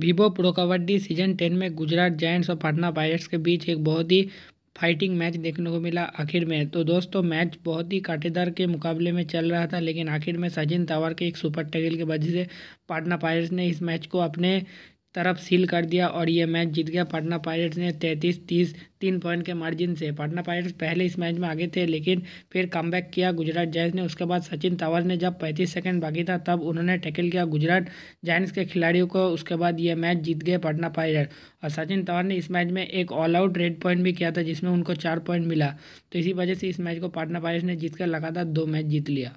Vivo pro kabaddi season ten में Gujarat giants और Patna pirates के बीच एक बहुत ही फाइटिंग मैच देखने को मिला आखिर में तो दोस्तों मैच बहुत ही कांटेदार के मुकाबले में चल रहा था लेकिन आखिर में सचिन तावर के एक सुपर टैकल की वजह से पटना पायरेट्स ने इस मैच को अपने तरफ सील कर दिया और ये मैच जीत गया पटना पायलट्स ने तैंतीस तीस तीन पॉइंट के मार्जिन से पटना पायलट्स पहले इस मैच में आगे थे लेकिन फिर कम किया गुजरात जैंस ने उसके बाद सचिन तंवर ने जब पैंतीस सेकंड बाकी था तब उन्होंने टैकल किया गुजरात जैंट्स के खिलाड़ियों को उसके बाद ये मैच जीत गए पटना पायलट और सचिन तंवर ने इस मैच में एक ऑल आउट रेड पॉइंट भी किया था जिसमें उनको चार पॉइंट मिला तो इसी वजह से इस मैच को पटना पायलट्स ने जीतकर लगातार दो मैच जीत लिया